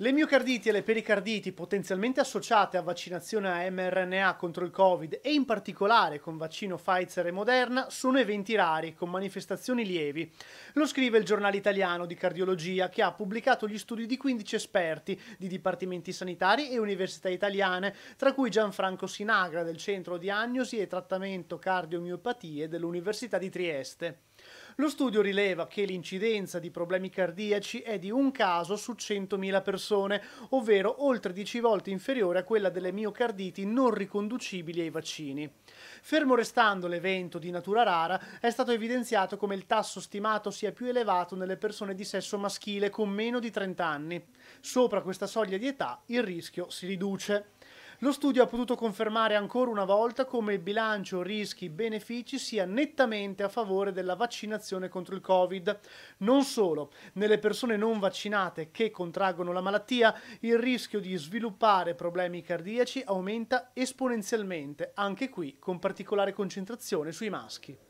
Le miocarditi e le pericarditi potenzialmente associate a vaccinazione a mRNA contro il Covid e in particolare con vaccino Pfizer e Moderna sono eventi rari con manifestazioni lievi. Lo scrive il giornale italiano di cardiologia che ha pubblicato gli studi di 15 esperti di dipartimenti sanitari e università italiane, tra cui Gianfranco Sinagra del Centro Diagnosi e Trattamento Cardiomiopatie dell'Università di Trieste. Lo studio rileva che l'incidenza di problemi cardiaci è di un caso su 100.000 persone, ovvero oltre 10 volte inferiore a quella delle miocarditi non riconducibili ai vaccini. Fermo restando l'evento di natura rara, è stato evidenziato come il tasso stimato sia più elevato nelle persone di sesso maschile con meno di 30 anni. Sopra questa soglia di età il rischio si riduce. Lo studio ha potuto confermare ancora una volta come il bilancio rischi-benefici sia nettamente a favore della vaccinazione contro il Covid. Non solo, nelle persone non vaccinate che contraggono la malattia, il rischio di sviluppare problemi cardiaci aumenta esponenzialmente, anche qui con particolare concentrazione sui maschi.